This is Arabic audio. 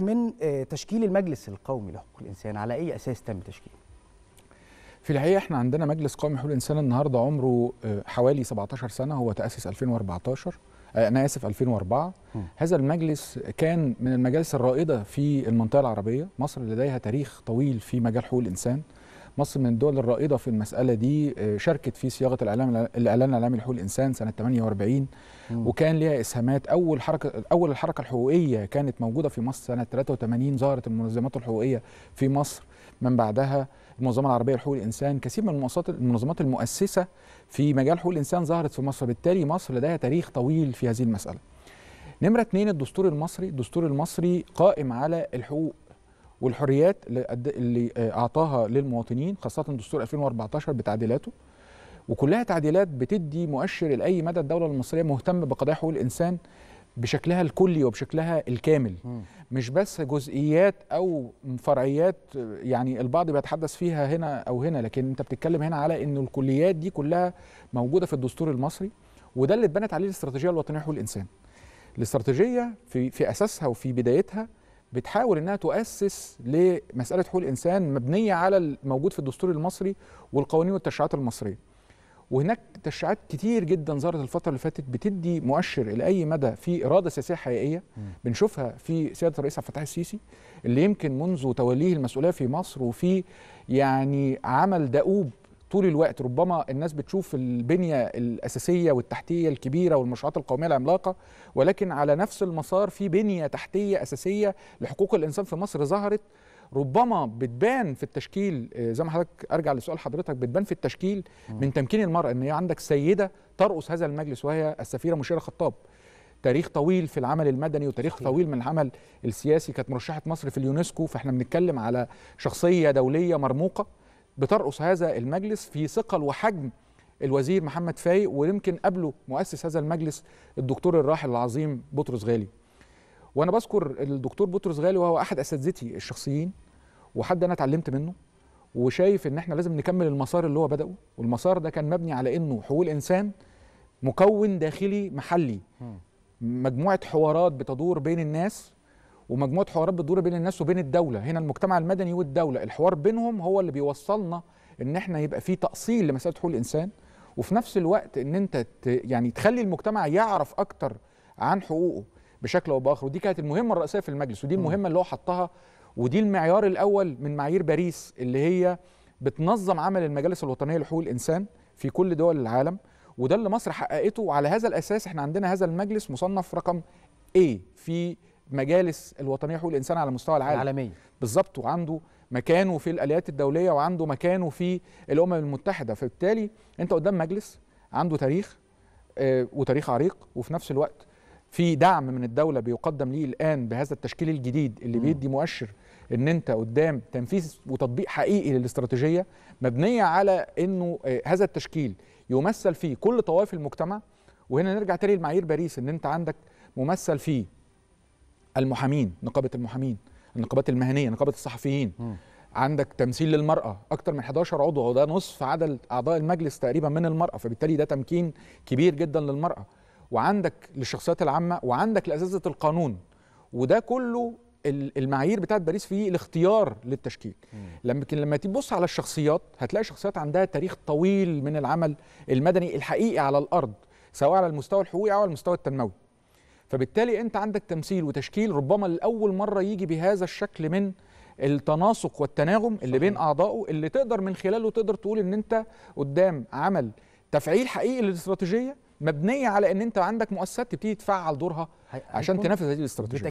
من آه، تشكيل المجلس القومي لحقوق الانسان على اي اساس تم تشكيله في الحقيقه احنا عندنا مجلس قومي حقوق الانسان النهارده عمره آه، حوالي 17 سنه هو تاسس 2014 آه، انا اسف 2004 م. هذا المجلس كان من المجالس الرائده في المنطقه العربيه مصر لديها تاريخ طويل في مجال حقوق الانسان مصر من الدول الرائده في المساله دي آه، شاركت في صياغه الاعلان الاعلان العالمي لحقوق الانسان سنه 48 مم. وكان ليها اسهامات اول حركه اول الحركه الحقوقيه كانت موجوده في مصر سنه 83 ظهرت المنظمات الحقوقيه في مصر من بعدها المنظمه العربيه لحقوق الانسان كثير من المنظمات المنظمات المؤسسه في مجال حقوق الانسان ظهرت في مصر بالتالي مصر لديها تاريخ طويل في هذه المساله نمرة اثنين الدستور المصري الدستور المصري قائم على الحقوق والحريات اللي آه، اعطاها للمواطنين خاصه دستور 2014 بتعديلاته وكلها تعديلات بتدي مؤشر لاي مدى الدوله المصريه مهتم بقضايا حقوق الانسان بشكلها الكلي وبشكلها الكامل مش بس جزئيات او فرعيات يعني البعض بيتحدث فيها هنا او هنا لكن انت بتتكلم هنا على ان الكليات دي كلها موجوده في الدستور المصري وده اللي اتبنت عليه الاستراتيجيه الوطنيه لحقوق الانسان الاستراتيجيه في في اساسها وفي بدايتها بتحاول انها تؤسس لمساله حقوق الانسان مبنيه على الموجود في الدستور المصري والقوانين والتشريعات المصريه. وهناك تشريعات كتير جدا ظهرت الفتره اللي فاتت بتدي مؤشر لاي مدى في اراده سياسيه حقيقيه م. بنشوفها في سياده الرئيس عبد الفتاح السيسي اللي يمكن منذ توليه المسؤوليه في مصر وفي يعني عمل دؤوب طول الوقت ربما الناس بتشوف البنية الأساسية والتحتية الكبيرة والمشروعات القومية العملاقة ولكن على نفس المسار في بنية تحتية أساسية لحقوق الإنسان في مصر ظهرت ربما بتبان في التشكيل آه، زي ما حضرتك ارجع لسؤال حضرتك بتبان في التشكيل من تمكين المراه ان هي عندك سيده ترأس هذا المجلس وهي السفيره مشيره خطاب تاريخ طويل في العمل المدني وتاريخ طويل من العمل السياسي كانت مرشحه مصر في اليونسكو فاحنا بنتكلم على شخصيه دوليه مرموقه بترأس هذا المجلس في ثقل وحجم الوزير محمد فايق ويمكن قبله مؤسس هذا المجلس الدكتور الراحل العظيم بطرس غالي وانا بذكر الدكتور بطرس غالي وهو احد اساتذتي الشخصيين وحد انا اتعلمت منه وشايف ان احنا لازم نكمل المسار اللي هو بدأه والمسار ده كان مبني على انه حقوق الانسان مكون داخلي محلي مجموعه حوارات بتدور بين الناس ومجموعه حوارات بتدور بين الناس وبين الدوله هنا المجتمع المدني والدوله الحوار بينهم هو اللي بيوصلنا ان احنا يبقى في تاصيل لمساله حقوق الانسان وفي نفس الوقت ان انت يعني تخلي المجتمع يعرف اكتر عن حقوقه بشكل او باخر ودي كانت المهمه الرئيسيه في المجلس ودي المهمه اللي هو حطها ودي المعيار الاول من معايير باريس اللي هي بتنظم عمل المجالس الوطنيه لحقوق الانسان في كل دول العالم وده اللي مصر حققته وعلى هذا الاساس احنا عندنا هذا المجلس مصنف رقم A في مجالس الوطنيه حقوق الانسان على مستوى العالم العالميه بالظبط وعنده مكانه في الاليات الدوليه وعنده مكانه في الامم المتحده فبالتالي انت قدام مجلس عنده تاريخ آه، وتاريخ عريق وفي نفس الوقت في دعم من الدوله بيقدم ليه الان بهذا التشكيل الجديد اللي بيدي مؤشر ان انت قدام تنفيذ وتطبيق حقيقي للاستراتيجيه مبنيه على انه آه، هذا التشكيل يمثل فيه كل طوائف المجتمع وهنا نرجع تاني لمعايير باريس ان انت عندك ممثل فيه المحامين نقابه المحامين النقابات المهنيه نقابه الصحفيين م. عندك تمثيل للمرأة اكثر من 11 عضو وده نصف عدد أعضاء المجلس تقريبا من المرأة فبالتالي ده تمكين كبير جدا للمرأة وعندك للشخصيات العامة وعندك لازازه القانون وده كله المعايير بتاعت باريس في الاختيار للتشكيل لما لما تبص على الشخصيات هتلاقي شخصيات عندها تاريخ طويل من العمل المدني الحقيقي على الأرض سواء على المستوى الحقوقي أو على المستوى التنموي فبالتالي انت عندك تمثيل وتشكيل ربما لاول مره يجي بهذا الشكل من التناسق والتناغم اللي صحيح. بين اعضائه اللي تقدر من خلاله تقدر تقول ان انت قدام عمل تفعيل حقيقي للاستراتيجيه مبنيه على ان انت عندك مؤسسات تبتدي تفعل دورها عشان تنفذ هذه الاستراتيجيه